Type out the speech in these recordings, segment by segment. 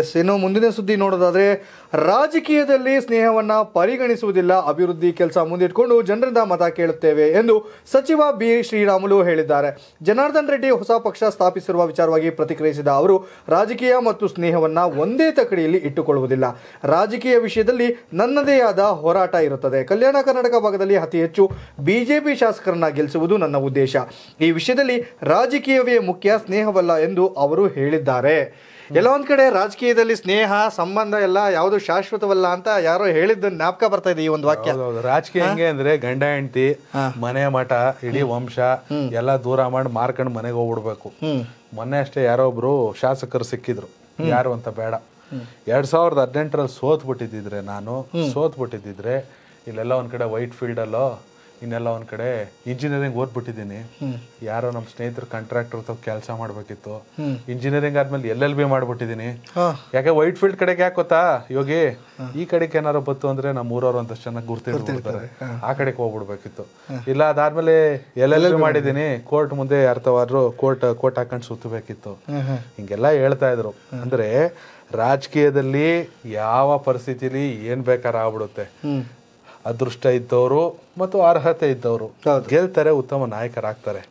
S ಇನ್ನು ಮುಂದಿನ ಸುದ್ದಿ ನೋಡೋದಾದರೆ ರಾಜಕೀಯದಲ್ಲಿ ಸ್ನೇಹವನ್ನ ಪರಿಗಣಿಸುವುದಿಲ್ಲ ಅಭಿವೃದ್ಧಿ ಕೆಲಸ ಮುಂದಿಟ್ಕೊಂಡು ಜನರಿಂದ ಮತ ಕೇಳುತ್ತೇವೆ ಎಂದು ಸಚಿವ ಬಿ ಶ್ರೀರಾಮುಲು ಹೇಳಿದ್ದಾರೆ ಜನಾರ್ದನ್ ರೆಡ್ಡಿ ಹೊಸ ಪಕ್ಷ ಸ್ಥಾಪಿಸಿರುವ ವಿಚಾರವಾಗಿ ಪ್ರತಿಕ್ರಿಯಿಸಿದ ಅವರು ರಾಜಕೀಯ ಮತ್ತು ಸ್ನೇಹವನ್ನ ಒಂದೇ ತಕಡಿಯಲ್ಲಿ ಇಟ್ಟುಕೊಳ್ಳುವುದಿಲ್ಲ ರಾಜಕೀಯ ವಿಷಯದಲ್ಲಿ ನನ್ನದೇ ಆದ ಹೋರಾಟ ಇರುತ್ತದೆ ಕಲ್ಯಾಣ ಕರ್ನಾಟಕ ಭಾಗದಲ್ಲಿ ಅತಿ ಹೆಚ್ಚು ಬಿಜೆಪಿ ಶಾಸಕರನ್ನ ಗೆಲ್ಲಿಸುವುದು ನನ್ನ ಉದ್ದೇಶ ಈ ವಿಷಯದಲ್ಲಿ ರಾಜಕೀಯವೇ ಮುಖ್ಯ ಸ್ನೇಹವಲ್ಲ ಎಂದು ಅವರು ಹೇಳಿದ್ದಾರೆ ಎಲ್ಲ ಒಂದ್ ಕಡೆ ರಾಜಕೀಯದಲ್ಲಿ ಸ್ನೇಹ ಸಂಬಂಧ ಎಲ್ಲ ಯಾವುದು ಶಾಶ್ವತವಲ್ಲ ಅಂತ ಯಾರೋ ಹೇಳಿದ್ದ ಜ್ಞಾಪಕ ಬರ್ತಾ ಇದೆ ಈ ಒಂದು ವಾಕ್ಯ ರಾಜಕೀಯ ಹೆಂಗೆ ಅಂದ್ರೆ ಗಂಡ ಹೆಂಡತಿ ಮನೆ ಮಠ ಇಡೀ ವಂಶ ಎಲ್ಲ ದೂರ ಮಾಡಿ ಮಾರ್ಕೊಂಡು ಮನೆಗೆ ಹೋಗ್ಬಿಡ್ಬೇಕು ಮೊನ್ನೆ ಅಷ್ಟೇ ಯಾರೋ ಒಬ್ರು ಶಾಸಕರು ಸಿಕ್ಕಿದ್ರು ಯಾರು ಅಂತ ಬೇಡ ಎರಡ್ ಸಾವಿರದ ಹದಿನೆಂಟರಲ್ಲಿ ಸೋತ್ ಬಿಟ್ಟಿದ್ರೆ ನಾನು ಸೋತ್ ಬಿಟ್ಟಿದ್ರೆ ಇಲ್ಲೆಲ್ಲ ಒಂದ್ ಕಡೆ ವೈಟ್ ಫೀಲ್ಡ್ ಅಲ್ಲೋ ಇನ್ನೆಲ್ಲ ಒಂದ್ ಕಡೆ ಇಂಜಿನಿಯರಿಂಗ್ ಓದ್ಬಿಟ್ಟಿದ್ದೀನಿ ಯಾರೋ ನಮ್ ಸ್ನೇಹಿತರು ಕಾಂಟ್ರಾಕ್ಟರ್ ತಗೋ ಕೆಲಸ ಮಾಡ್ಬೇಕಿತ್ತು ಇಂಜಿನಿಯರಿಂಗ್ ಆದ್ಮೇಲೆ ಎಲ್ ಎಲ್ ಬಿ ಮಾಡ್ಬಿಟ್ಟಿದೀನಿ ಯಾಕೆ ವೈಟ್ ಫೀಲ್ಡ್ ಕಡೆಗೆ ಯಾಕೆ ಗೊತ್ತಾ ಯೋಗಿ ಈ ಕಡೆಗೆ ಏನಾರು ಬತ್ತು ಅಂದ್ರೆ ನಮ್ಮ ಊರವ್ರು ಒಂದಷ್ಟು ಚೆನ್ನಾಗಿ ಗುರ್ತಿರ್ತಾರೆ ಆ ಕಡೆಗೆ ಹೋಗ್ಬಿಡ್ಬೇಕಿತ್ತು ಇಲ್ಲ ಅದಾದ್ಮೇಲೆ ಎಲ್ ಎಲ್ ಬಿ ಮಾಡಿದೀನಿ ಕೋರ್ಟ್ ಮುಂದೆ ಅರ್ಥವಾದ್ರು ಕೋರ್ಟ್ ಕೋರ್ಟ್ ಹಾಕೊಂಡು ಸುತ್ತಬೇಕಿತ್ತು ಹಿಂಗೆಲ್ಲಾ ಹೇಳ್ತಾ ಇದ್ರು ಅಂದ್ರೆ ರಾಜಕೀಯದಲ್ಲಿ ಯಾವ ಪರಿಸ್ಥಿತಿಲಿ ಏನ್ ಬೇಕಾರ ಆಗ್ಬಿಡುತ್ತೆ ಅದೃಷ್ಟ ಇದ್ದವರು ಮತ್ತು ಅರ್ಹತೆ ಇದ್ದವರು ಗೆಲ್ತಾರೆ ಉತ್ತಮ ನಾಯಕರಾಗ್ತಾರೆ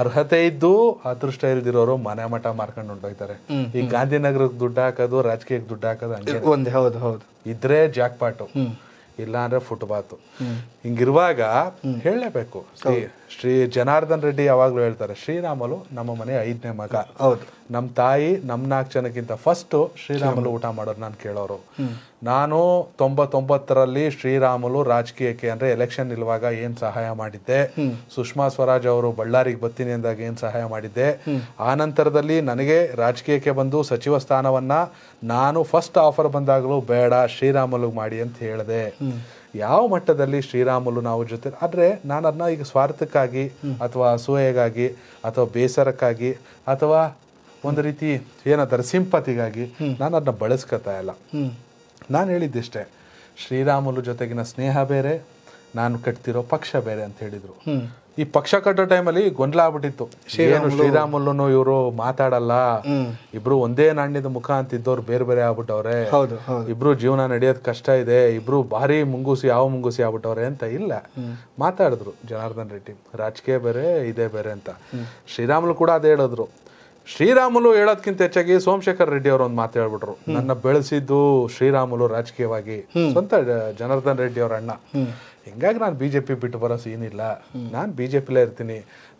ಅರ್ಹತೆ ಇದ್ದು ಅದೃಷ್ಟ ಇಲ್ದಿರೋರು ಮನೆ ಮಠ ಮಾರ್ಕೊಂಡು ಹೊಂಟೋಗ್ತಾರೆ ಈ ಗಾಂಧಿನಗರಕ್ಕೆ ದುಡ್ಡು ಹಾಕೋದು ರಾಜಕೀಯಕ್ಕೆ ದುಡ್ಡು ಹಾಕೋದು ಒಂದು ಹೌದು ಹೌದು ಇದ್ರೆ ಜಾಕ್ಪಾಟು ಇಲ್ಲ ಅಂದ್ರೆ ಫುಟ್ಬಾತು ಹಿಂಗಿರುವಾಗ ಹೇಳಲೇಬೇಕು ಶ್ರೀ ಜನಾರ್ದನ್ ರೆಡ್ಡಿ ಯಾವಾಗಲೂ ಹೇಳ್ತಾರೆ ಶ್ರೀರಾಮಲು ನಮ್ಮ ಮನೆ ಐದನೇ ಮಗ ಹೌದು ನಮ್ಮ ತಾಯಿ ನಮ್ಮ ನಾಲ್ಕು ಜನಕ್ಕಿಂತ ಫಸ್ಟು ಶ್ರೀರಾಮಲು ಊಟ ಮಾಡೋರು ನಾನು ಕೇಳೋರು ನಾನು ತೊಂಬತ್ತೊಂಬತ್ತರಲ್ಲಿ ಶ್ರೀರಾಮುಲು ರಾಜಕೀಯಕ್ಕೆ ಅಂದ್ರೆ ಎಲೆಕ್ಷನ್ ಇಲ್ವಾಗ ಏನು ಸಹಾಯ ಮಾಡಿದ್ದೆ ಸುಷ್ಮಾ ಸ್ವರಾಜ್ ಅವರು ಬಳ್ಳಾರಿಗೆ ಬರ್ತೀನಿ ಅಂದಾಗ ಏನು ಸಹಾಯ ಮಾಡಿದ್ದೆ ಆ ನಂತರದಲ್ಲಿ ನನಗೆ ರಾಜಕೀಯಕ್ಕೆ ಬಂದು ಸಚಿವ ಸ್ಥಾನವನ್ನ ನಾನು ಫಸ್ಟ್ ಆಫರ್ ಬಂದಾಗಲೂ ಬೇಡ ಶ್ರೀರಾಮುಲು ಮಾಡಿ ಅಂತ ಹೇಳಿದೆ ಯಾವ ಮಟ್ಟದಲ್ಲಿ ಶ್ರೀರಾಮುಲು ನಾವು ಜೊತೆ ಆದರೆ ನಾನು ಅದನ್ನ ಈಗ ಸ್ವಾರ್ಥಕ್ಕಾಗಿ ಅಥವಾ ಅಸೂಯೆಗಾಗಿ ಅಥವಾ ಬೇಸರಕ್ಕಾಗಿ ಅಥವಾ ಒಂದು ರೀತಿ ಏನಂತಾರೆ ಸಿಂಪತಿಗಾಗಿ ನಾನು ಅದನ್ನ ಬಳಸ್ಕೊತಾ ಇಲ್ಲ ನಾನು ಹೇಳಿದ್ದಿಷ್ಟೇ ಶ್ರೀರಾಮುಲು ಜೊತೆಗಿನ ಸ್ನೇಹ ಬೇರೆ ನಾನು ಕಟ್ತಿರೋ ಪಕ್ಷ ಬೇರೆ ಅಂತ ಹೇಳಿದರು ಈ ಪಕ್ಷ ಕಟ್ಟೋ ಟೈಮಲ್ಲಿ ಗೊಂದಲ ಆಗ್ಬಿಟ್ಟಿತ್ತು ಶ್ರೀರಾಮುಲು ಇವರು ಮಾತಾಡಲ್ಲ ಇಬ್ರು ಒಂದೇ ನಾಣ್ಯದ ಮುಖ ಅಂತಿದ್ದವ್ರು ಬೇರೆ ಬೇರೆ ಆಗ್ಬಿಟ್ಟವ್ರೆ ಇಬ್ರು ಜೀವನ ನಡೆಯೋದ್ ಕಷ್ಟ ಇದೆ ಇಬ್ರು ಭಾರಿ ಮುಂಗೂಸಿ ಯಾವ ಮುಂಗೂಸಿ ಆಗ್ಬಿಟ್ಟವ್ರೆ ಅಂತ ಇಲ್ಲ ಮಾತಾಡಿದ್ರು ಜನಾರ್ದನ್ ರೆಡ್ಡಿ ರಾಜಕೀಯ ಬೇರೆ ಇದೇ ಬೇರೆ ಅಂತ ಶ್ರೀರಾಮುಲು ಕೂಡ ಅದೇ ಹೇಳಿದ್ರು ಶ್ರೀರಾಮುಲು ಹೇಳೋದ್ಕಿಂತ ಹೆಚ್ಚಾಗಿ ಸೋಮಶೇಖರ್ ರೆಡ್ಡಿ ಅವರು ಒಂದು ಮಾತು ಹೇಳ್ಬಿಟ್ರು ನನ್ನ ಬೆಳೆಸಿದ್ದು ಶ್ರೀರಾಮುಲು ರಾಜಕೀಯವಾಗಿ ಸ್ವಂತ ಜನಾರ್ದನ್ ರೆಡ್ಡಿ ಅವರ ಅಣ್ಣ ಹಿಂಗಾಗಿ ನಾನು ಬಿ ಜೆ ಪಿ ಬಿಟ್ಟು ಬರೋ ಏನಿಲ್ಲ ನಾನು ಬಿ ಜೆ ಪಿಲೇ ಇರ್ತೀನಿ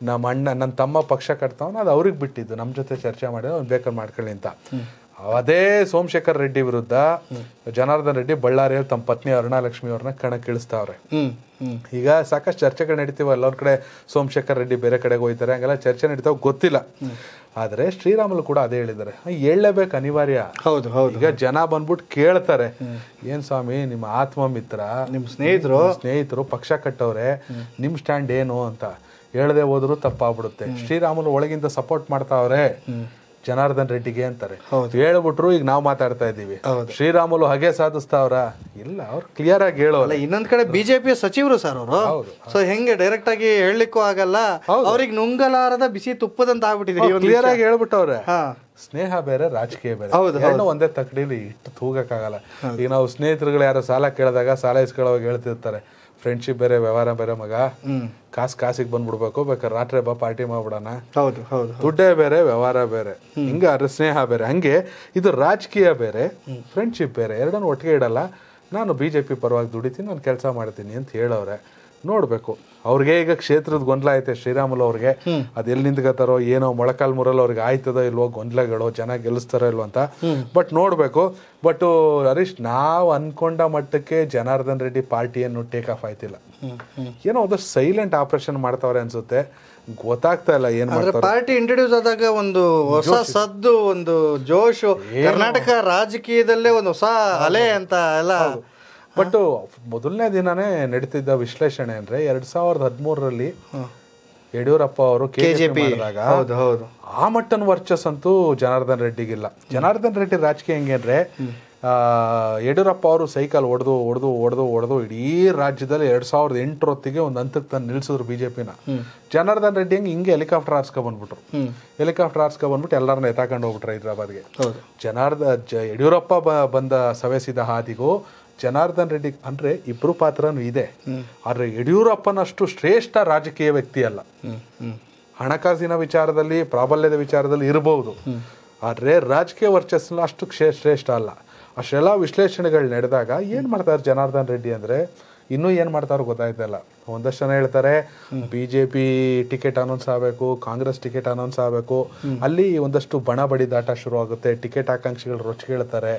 ನಮ್ಮ ಅಣ್ಣ ನನ್ನ ತಮ್ಮ ಪಕ್ಷ ಕಟ್ತಾವನ ಅದು ಅವ್ರಿಗೆ ಬಿಟ್ಟಿದ್ದು ನಮ್ಮ ಜೊತೆ ಚರ್ಚೆ ಮಾಡಿದ್ರೆ ಅವ್ನು ಬೇಕಾದ್ರೆ ಮಾಡ್ಕೊಳ್ಳಿ ಅಂತ ಅದೇ ಸೋಮಶೇಖರ್ ರೆಡ್ಡಿ ವಿರುದ್ಧ ಜನಾರ್ದನ್ ರೆಡ್ಡಿ ಬಳ್ಳಾರಿಯಲ್ಲಿ ತಮ್ಮ ಪತ್ನಿ ಅರುಣಾಲಕ್ಷ್ಮಿ ಅವ್ರನ್ನ ಕಣಕ್ಕಿಳಿಸ್ತಾವ್ರೆ ಈಗ ಸಾಕಷ್ಟು ಚರ್ಚೆಗಳು ನಡೀತೀವ ಅವ್ರ ಕಡೆ ಸೋಮಶೇಖರ್ ರೆಡ್ಡಿ ಬೇರೆ ಕಡೆಗೆ ಹೋಗ್ತಾರೆ ಹಂಗೆಲ್ಲ ಚರ್ಚೆ ನಡೀತಾವ ಗೊತ್ತಿಲ್ಲ ಆದರೆ ಶ್ರೀರಾಮುಲು ಕೂಡ ಅದೇ ಹೇಳಿದ್ದಾರೆ ಹೇಳಲೇಬೇಕು ಅನಿವಾರ್ಯ ಹೌದು ಹೌದು ಈಗ ಜನ ಬಂದ್ಬಿಟ್ಟು ಕೇಳ್ತಾರೆ ಏನು ಸ್ವಾಮಿ ನಿಮ್ಮ ಆತ್ಮ ಮಿತ್ರ ನಿಮ್ಮ ಸ್ನೇಹಿತರು ಸ್ನೇಹಿತರು ಪಕ್ಷ ಕಟ್ಟವ್ರೆ ನಿಮ್ಮ ಸ್ಟ್ಯಾಂಡ್ ಏನು ಅಂತ ಹೇಳದೆ ಹೋದ್ರು ತಪ್ಪಾಗ್ಬಿಡುತ್ತೆ ಶ್ರೀರಾಮುಲು ಒಳಗಿಂದ ಸಪೋರ್ಟ್ ಮಾಡ್ತಾವ್ರೆ ಜನಾರ್ದನ್ ರೆಡ್ಡಿಗೆ ಅಂತಾರೆ ಹೇಳ್ಬಿಟ್ರು ಈಗ ನಾವು ಮಾತಾಡ್ತಾ ಇದ್ದೀವಿ ಶ್ರೀರಾಮುಲು ಹಾಗೆ ಸಾಧಿಸ್ತಾವ್ರ ಇಲ್ಲ ಅವ್ರು ಕ್ಲಿಯರ್ ಆಗಿ ಹೇಳೋಲ್ಲ ಇನ್ನೊಂದ್ ಕಡೆ ಬಿಜೆಪಿ ಸಚಿವರು ಸರ್ ಅವರು ಸೊ ಹೆಂಗೆ ಡೈರೆಕ್ಟ್ ಆಗಿ ಹೇಳಲಿಕ್ಕೂ ಆಗಲ್ಲ ಅವ್ರಿಗೆ ನುಂಗಲಾರದ ಬಿಸಿ ತುಪ್ಪದಂತ ಆಗ್ಬಿಟ್ಟಿದೆ ಕ್ಲಿಯರ್ ಆಗಿ ಹೇಳ್ಬಿಟ್ಟವ್ರೆ ಸ್ನೇಹ ಬೇರೆ ರಾಜಕೀಯ ಬೇರೆ ಹೌದು ಒಂದೇ ತಕಡಿಲಿ ಇಟ್ಟು ತೂಗಕ್ಕಾಗಲ್ಲ ಈಗ ನಾವು ಸ್ನೇಹಿತರುಗಳು ಯಾರು ಸಾಲ ಕೇಳಿದಾಗ ಸಾಲ ಇಸ್ಕೊಳ್ಳೋವಾಗ ಹೇಳ್ತಿರ್ತಾರೆ ಫ್ರೆಂಡ್ಶಿಪ್ ಬೇರೆ ವ್ಯವಹಾರ ಬೇರೆ ಮಗ ಕಾಸು ಕಾಸಿಗೆ ಬಂದ್ಬಿಡ್ಬೇಕು ಬೇಕಾದ್ರೆ ರಾತ್ರಿ ಬಾ ಪಾರ್ಟಿ ಮಾಡ್ಬಿಡೋಣ ದುಡ್ಡೇ ಬೇರೆ ವ್ಯವಹಾರ ಬೇರೆ ಹಿಂಗ ಸ್ನೇಹ ಬೇರೆ ಹಂಗೆ ಇದು ರಾಜಕೀಯ ಬೇರೆ ಫ್ರೆಂಡ್ಶಿಪ್ ಬೇರೆ ಎರಡನ್ನೂ ಒಟ್ಟಿಗೆ ಇಡಲ್ಲ ನಾನು ಬಿ ಜೆ ಪಿ ಪರವಾಗಿ ದುಡಿತೀನಿ ನಾನು ಕೆಲಸ ಮಾಡ್ತೀನಿ ಅಂತ ಹೇಳೋರೆ ನೋಡ್ಬೇಕು ಅವ್ರಿಗೆ ಈಗ ಕ್ಷೇತ್ರದ ಗೊಂದಲ ಐತೆ ಶ್ರೀರಾಮುಲು ಅವ್ರಿಗೆ ಅದು ಎಲ್ಲಿ ನಿಂತ್ಕೋತಾರೋ ಏನೋ ಮುರಲ್ ಅವ್ರಿಗೆ ಆಯ್ತದೋ ಇಲ್ವೋ ಗೊಂದಲಗಳು ಚೆನ್ನಾಗಿ ಗೆಲ್ಲಿಸ್ತಾರೋ ಇಲ್ವೋ ಅಂತ ಬಟ್ ನೋಡ್ಬೇಕು ಬಟ್ ಹರೀಶ್ ನಾವು ಅನ್ಕೊಂಡ ಮಟ್ಟಕ್ಕೆ ಜನಾರ್ದನ್ ರೆಡ್ಡಿ ಪಾರ್ಟಿಯನ್ನು ಟೇಕ್ ಆಫ್ ಆಯ್ತಿಲ್ಲ ಏನೋ ಒಂದು ಸೈಲೆಂಟ್ ಆಪರೇಷನ್ ಮಾಡ್ತಾವ್ರೆ ಅನ್ಸುತ್ತೆ ಗೊತ್ತಾಗ್ತಾ ಇಲ್ಲ ಏನ್ ಪಾರ್ಟಿ ಇಂಟ್ರೊಡ್ಯೂಸ್ ಆದಾಗ ಒಂದು ಹೊಸ ಸದ್ದು ಒಂದು ಜೋಶು ಕರ್ನಾಟಕ ರಾಜಕೀಯದಲ್ಲೇ ಒಂದು ಹೊಸ ಅಲೆ ಅಂತ ಎಲ್ಲ ಬಟ್ uh, ಮೊದಲನೇ ದಿನನೇ ನಡೀತಿದ್ದ ವಿಶ್ಲೇಷಣೆ ಅಂದ್ರೆ ಎರಡ್ ಸಾವಿರದ ಹದಿಮೂರರಲ್ಲಿ ಯಡಿಯೂರಪ್ಪ ಅವರು ಕೆಜೆಪಿ ಆ ಮಟ್ಟನ ವರ್ಚಸ್ ಅಂತೂ ಜನಾರ್ದನ್ ರೆಡ್ಡಿಗಿಲ್ಲ ಜನಾರ್ದನ್ ರೆಡ್ಡಿ ರಾಜಕೀಯ ಹೆಂಗೆ ಅಂದ್ರೆ ಯಡಿಯೂರಪ್ಪ ಅವರು ಸೈಕಲ್ ಹೊಡೆದು ಹೊಡೆದು ಹೊಡೆದು ಹೊಡೆದು ಇಡೀ ರಾಜ್ಯದಲ್ಲಿ ಎರಡ್ ಸಾವಿರದ ಹೊತ್ತಿಗೆ ಒಂದು ಹಂತಕ್ಕೆ ತಂದು ನಿಲ್ಸಿದ್ರು ಬಿಜೆಪಿನ ಜನಾರ್ದನ್ ರೆಡ್ಡಿ ಹಂಗೆ ಹಿಂಗೆ ಹೆಲಿಕಾಪ್ಟರ್ ಹಾರ್ಸ್ಕೊ ಬಂದ್ಬಿಟ್ರು ಹೆಲಿಕಾಪ್ಟರ್ ಹಾರ್ಸ್ಕೊ ಬಂದ್ಬಿಟ್ಟು ಎಲ್ಲರನ್ನ ಎತ್ತಾಕೊಂಡು ಹೋಗ್ಬಿಟ್ರೆ ಹೈದ್ರಾಬಾದ್ಗೆ ಜನಾರ್ದ ಯಡಿಯೂರಪ್ಪ ಬಂದ ಸವೆಸಿದ ಹಾದಿಗೂ ಜನಾರ್ದನ್ ರೆಡ್ಡಿ ಅಂದ್ರೆ ಇಬ್ರು ಪಾತ್ರನೂ ಇದೆ ಆದರೆ ಯಡಿಯೂರಪ್ಪನಷ್ಟು ಶ್ರೇಷ್ಠ ರಾಜಕೀಯ ವ್ಯಕ್ತಿ ಅಲ್ಲ ಹಣಕಾಸಿನ ವಿಚಾರದಲ್ಲಿ ಪ್ರಾಬಲ್ಯದ ವಿಚಾರದಲ್ಲಿ ಇರಬಹುದು ಆದರೆ ರಾಜಕೀಯ ವರ್ಚಸ್ಸಿನ ಅಷ್ಟು ಶ್ರೇಷ್ಠ ಅಲ್ಲ ಅಷ್ಟೆಲ್ಲ ವಿಶ್ಲೇಷಣೆಗಳು ನಡೆದಾಗ ಏನು ಮಾಡ್ತಾರೆ ಜನಾರ್ದನ್ ರೆಡ್ಡಿ ಅಂದ್ರೆ ಇನ್ನೂ ಏನು ಮಾಡ್ತಾರೋ ಗೊತ್ತಾಯ್ತಲ್ಲ ಒಂದಷ್ಟು ಜನ ಹೇಳ್ತಾರೆ ಬಿಜೆಪಿ ಟಿಕೆಟ್ ಅನೌನ್ಸ್ ಆಗಬೇಕು ಕಾಂಗ್ರೆಸ್ ಟಿಕೆಟ್ ಅನೌನ್ಸ್ ಆಗಬೇಕು ಅಲ್ಲಿ ಒಂದಷ್ಟು ಬಣ ಬಡಿ ದಾಟ ಶುರು ಆಗುತ್ತೆ ಟಿಕೆಟ್ ಆಕಾಂಕ್ಷಿಗಳು ಕೇಳ್ತಾರೆ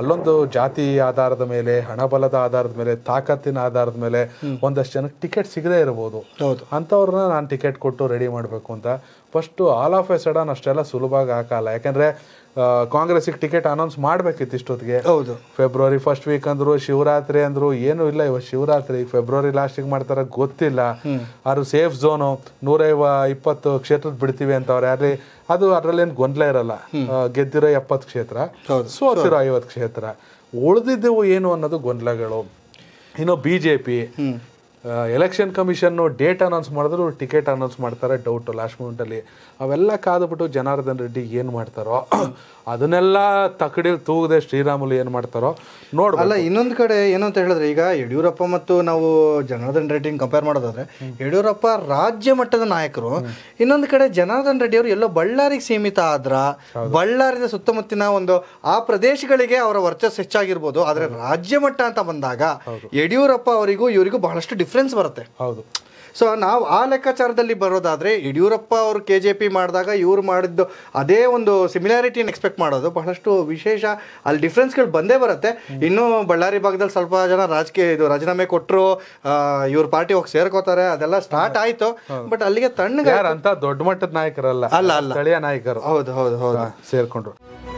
ಅಲ್ಲೊಂದು ಜಾತಿ ಆಧಾರದ ಮೇಲೆ ಹಣಬಲದ ಆಧಾರದ ಮೇಲೆ ತಾಕತ್ತಿನ ಆಧಾರದ ಮೇಲೆ ಒಂದಷ್ಟು ಜನಕ್ಕೆ ಟಿಕೆಟ್ ಸಿಗದೇ ಇರಬಹುದು ಅಂತವ್ರನ್ನ ನಾನು ಟಿಕೆಟ್ ಕೊಟ್ಟು ರೆಡಿ ಮಾಡಬೇಕು ಅಂತ first all of a sudden ಅಷ್ಟೆಲ್ಲ ಸುಲಭವಾಗಿ ಹಾಕಲ್ಲ ಯಾಕಂದ್ರೆ ಕಾಂಗ್ರೆಸ್ಗೆ ಟಿಕೆಟ್ ಅನೌನ್ಸ್ ಮಾಡ್ಬೇಕಿತ್ತು ಇಷ್ಟೊತ್ತಿಗೆ ಹೌದು ಫೆಬ್ರವರಿ ಫಸ್ಟ್ ವೀಕ್ ಅಂದ್ರು ಶಿವರಾತ್ರಿ ಅಂದ್ರು ಏನು ಇಲ್ಲ ಇವತ್ತು ಶಿವರಾತ್ರಿ ಫೆಬ್ರವರಿ ಲಾಸ್ಟಿಗೆ ಮಾಡ್ತಾರೆ ಗೊತ್ತಿಲ್ಲ ಅವರು ಸೇಫ್ ಝೋನು ನೂರೈವ ಇಪ್ಪತ್ತು ಕ್ಷೇತ್ರದ ಬಿಡ್ತೀವಿ ಅಂತ ಅವ್ರು ಯಾರೇ ಅದು ಏನು ಗೊಂದಲ ಇರಲ್ಲ ಗೆದ್ದಿರೋ ಎಪ್ಪತ್ತು ಕ್ಷೇತ್ರ ಸೋತಿರೋ ಐವತ್ತು ಕ್ಷೇತ್ರ ಉಳಿದಿದ್ದವು ಏನು ಅನ್ನೋದು ಗೊಂದಲಗಳು ಇನ್ನು B J P election commission date announce ಮಾಡಿದ್ರು ಟಿಕೆಟ್ ಅನೌನ್ಸ್ ಮಾಡ್ತಾರೆ ಡೌಟು ಲಾಸ್ಟ್ ಮೂಮೆಂಟಲ್ಲಿ ಅವೆಲ್ಲ ಕಾದ್ಬಿಟ್ಟು ಜನಾರ್ದನ್ ರೆಡ್ಡಿ ಏನು ಮಾಡ್ತಾರೋ ಅದನ್ನೆಲ್ಲ ತಕಡಿಲ್ ತೂಗದೆ ಶ್ರೀರಾಮುಲು ಏನು ಮಾಡ್ತಾರೋ ನೋಡಿ ಅಲ್ಲ ಇನ್ನೊಂದು ಕಡೆ ಏನಂತ ಹೇಳಿದ್ರೆ ಈಗ ಯಡಿಯೂರಪ್ಪ ಮತ್ತು ನಾವು ಜನಾರ್ದನ್ ರೆಡ್ಡಿ ಕಂಪೇರ್ ಮಾಡೋದಾದ್ರೆ ಯಡಿಯೂರಪ್ಪ ರಾಜ್ಯ ಮಟ್ಟದ ನಾಯಕರು ಇನ್ನೊಂದು ಕಡೆ ಜನಾರ್ದನ್ ರೆಡ್ಡಿ ಅವರು ಎಲ್ಲೋ ಬಳ್ಳಾರಿಗೆ ಸೀಮಿತ ಆದ್ರ ಬಳ್ಳಾರಿದ ಸುತ್ತಮುತ್ತಿನ ಒಂದು ಆ ಪ್ರದೇಶಗಳಿಗೆ ಅವರ ವರ್ಚಸ್ಸು ಹೆಚ್ಚಾಗಿರ್ಬೋದು ಆದರೆ ರಾಜ್ಯ ಮಟ್ಟ ಅಂತ ಬಂದಾಗ ಯಡಿಯೂರಪ್ಪ ಅವರಿಗೂ ಇವರಿಗೂ ಬಹಳಷ್ಟು ಡಿಫ್ರೆನ್ಸ್ ಡಿಫ್ರೆನ್ಸ್ ಬರುತ್ತೆ ಹೌದು ಸೊ ನಾವು ಆ ಲೆಕ್ಕಾಚಾರದಲ್ಲಿ ಬರೋದಾದ್ರೆ ಯಡಿಯೂರಪ್ಪ ಅವರು ಕೆ ಜೆ ಪಿ ಮಾಡಿದಾಗ ಇವ್ರು ಮಾಡಿದ್ದು ಅದೇ ಒಂದು ಸಿಮಿಲಾರಿಟಿನ ಎಕ್ಸ್ಪೆಕ್ಟ್ ಮಾಡೋದು ಬಹಳಷ್ಟು ವಿಶೇಷ ಅಲ್ಲಿ ಡಿಫ್ರೆನ್ಸ್ಗಳು ಬಂದೇ ಬರುತ್ತೆ ಇನ್ನೂ ಬಳ್ಳಾರಿ ಭಾಗದಲ್ಲಿ ಸ್ವಲ್ಪ ಜನ ರಾಜಕೀಯ ಇದು ರಾಜೀನಾಮೆ ಕೊಟ್ಟರು ಇವ್ರ ಪಾರ್ಟಿ ಹೋಗಿ ಸೇರ್ಕೋತಾರೆ ಅದೆಲ್ಲ ಸ್ಟಾರ್ಟ್ ಆಯಿತು ಬಟ್ ಅಲ್ಲಿಗೆ ತಣ್ಣಗೆ ಅಂತ ದೊಡ್ಡ ಮಟ್ಟದ ನಾಯಕರಲ್ಲ ಅಲ್ಲ ಅಲ್ಲ ಸ್ಥಳೀಯ ನಾಯಕರು ಹೌದು ಹೌದು ಹೌದು ಸೇರ್ಕೊಂಡ್ರು